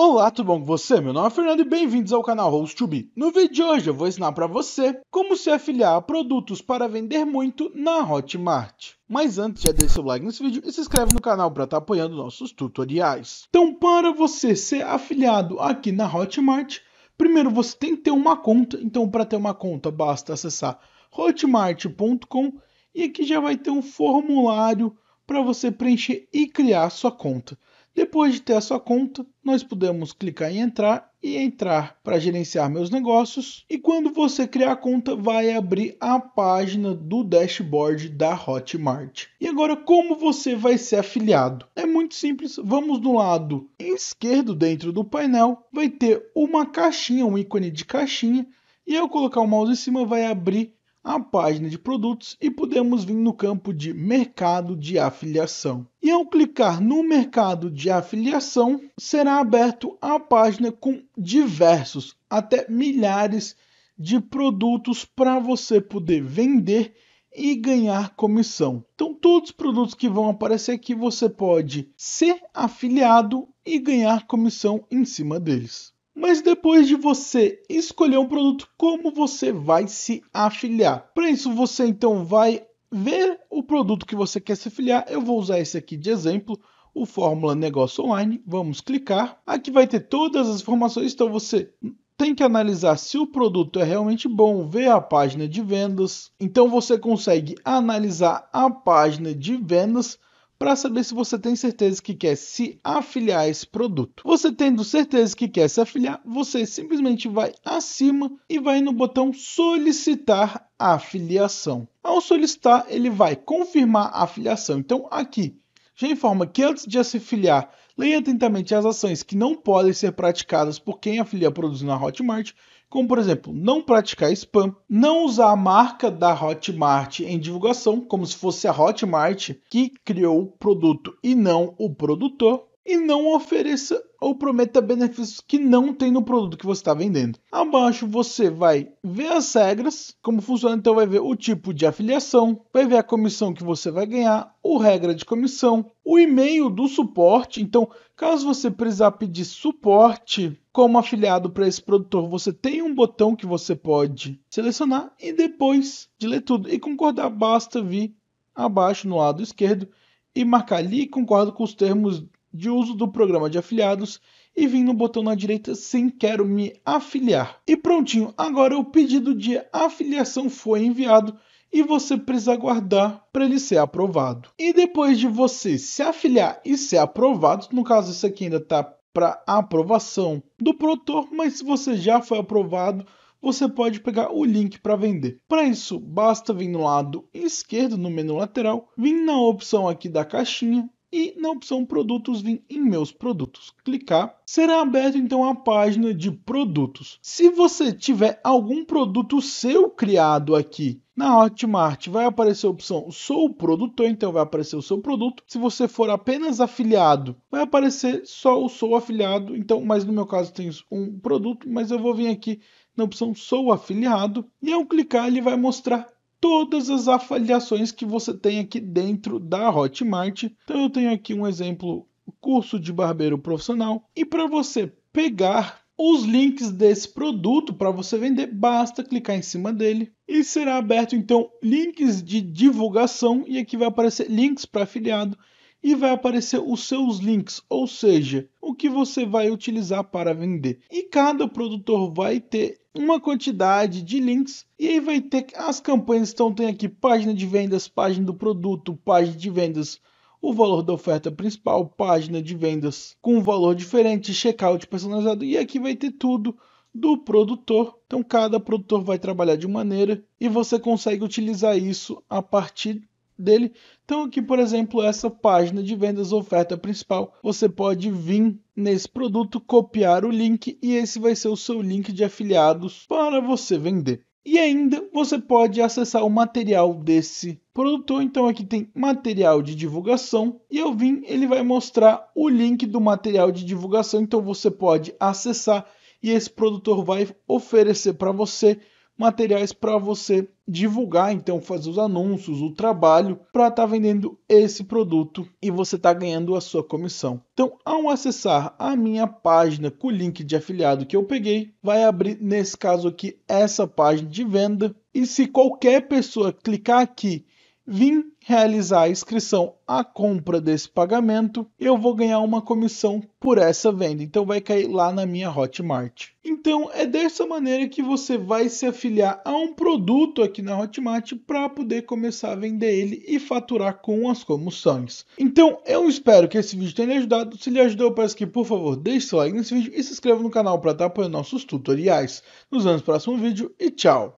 Olá, tudo bom com você? Meu nome é Fernando e bem-vindos ao canal host 2 No vídeo de hoje eu vou ensinar para você como se afiliar a produtos para vender muito na Hotmart. Mas antes, já deixa seu like nesse vídeo e se inscreve no canal para estar tá apoiando nossos tutoriais. Então, para você ser afiliado aqui na Hotmart, primeiro você tem que ter uma conta. Então, para ter uma conta, basta acessar hotmart.com e aqui já vai ter um formulário para você preencher e criar sua conta. Depois de ter a sua conta, nós podemos clicar em entrar e entrar para gerenciar meus negócios. E quando você criar a conta, vai abrir a página do dashboard da Hotmart. E agora, como você vai ser afiliado? É muito simples. Vamos no lado esquerdo dentro do painel, vai ter uma caixinha, um ícone de caixinha. E ao colocar o mouse em cima, vai abrir a página de produtos e podemos vir no campo de mercado de afiliação. E ao clicar no mercado de afiliação, será aberto a página com diversos, até milhares de produtos para você poder vender e ganhar comissão. Então, todos os produtos que vão aparecer aqui, você pode ser afiliado e ganhar comissão em cima deles. Mas depois de você escolher um produto, como você vai se afiliar? Para isso, você então vai ver o produto que você quer se afiliar. Eu vou usar esse aqui de exemplo, o Fórmula Negócio Online. Vamos clicar. Aqui vai ter todas as informações, então você tem que analisar se o produto é realmente bom, ver a página de vendas. Então você consegue analisar a página de vendas para saber se você tem certeza que quer se afiliar a esse produto. Você tendo certeza que quer se afiliar, você simplesmente vai acima e vai no botão solicitar a afiliação. Ao solicitar, ele vai confirmar a afiliação. Então aqui já informa que antes de se filiar, leia atentamente as ações que não podem ser praticadas por quem afilia produtos na Hotmart como por exemplo, não praticar spam, não usar a marca da Hotmart em divulgação, como se fosse a Hotmart que criou o produto e não o produtor, e não ofereça ou prometa benefícios que não tem no produto que você está vendendo. Abaixo você vai ver as regras, como funciona, então vai ver o tipo de afiliação, vai ver a comissão que você vai ganhar, o regra de comissão, o e-mail do suporte. Então, caso você precisar pedir suporte como afiliado para esse produtor, você tem um botão que você pode selecionar e depois de ler tudo e concordar, basta vir abaixo no lado esquerdo e marcar ali concordo com os termos de uso do programa de afiliados e vim no botão na direita sim quero me afiliar. E prontinho, agora o pedido de afiliação foi enviado e você precisa aguardar para ele ser aprovado. E depois de você se afiliar e ser aprovado, no caso isso aqui ainda está para aprovação do produtor, mas se você já foi aprovado, você pode pegar o link para vender. Para isso, basta vir no lado esquerdo, no menu lateral, vir na opção aqui da caixinha e na opção produtos vim em meus produtos clicar, será aberto então a página de produtos. Se você tiver algum produto seu criado aqui na Hotmart vai aparecer a opção Sou produtor, então vai aparecer o seu produto. Se você for apenas afiliado, vai aparecer só o Sou afiliado. Então, mas no meu caso tem um produto, mas eu vou vir aqui na opção Sou afiliado e ao clicar ele vai mostrar todas as avaliações que você tem aqui dentro da Hotmart. Então eu tenho aqui um exemplo curso de barbeiro profissional e para você pegar os links desse produto para você vender, basta clicar em cima dele e será aberto então links de divulgação e aqui vai aparecer links para afiliado e vai aparecer os seus links, ou seja, o que você vai utilizar para vender. E cada produtor vai ter uma quantidade de links e aí vai ter as campanhas. Então tem aqui página de vendas, página do produto, página de vendas o valor da oferta principal, página de vendas com valor diferente, checkout personalizado e aqui vai ter tudo do produtor. Então cada produtor vai trabalhar de maneira e você consegue utilizar isso a partir dele. Então aqui, por exemplo, essa página de vendas oferta principal, você pode vir nesse produto, copiar o link e esse vai ser o seu link de afiliados para você vender. E ainda você pode acessar o material desse produtor. Então aqui tem material de divulgação e eu vim, ele vai mostrar o link do material de divulgação. Então você pode acessar e esse produtor vai oferecer para você materiais para você divulgar, então fazer os anúncios, o trabalho para estar tá vendendo esse produto e você está ganhando a sua comissão. Então, ao acessar a minha página com o link de afiliado que eu peguei, vai abrir nesse caso aqui essa página de venda e se qualquer pessoa clicar aqui vim realizar a inscrição à compra desse pagamento, eu vou ganhar uma comissão por essa venda. Então vai cair lá na minha Hotmart. Então é dessa maneira que você vai se afiliar a um produto aqui na Hotmart para poder começar a vender ele e faturar com as comissões. Então eu espero que esse vídeo tenha ajudado. Se lhe ajudou, eu peço que por favor deixe seu like nesse vídeo e se inscreva no canal para estar apoiando nossos tutoriais. Nos vemos no próximo vídeo e tchau!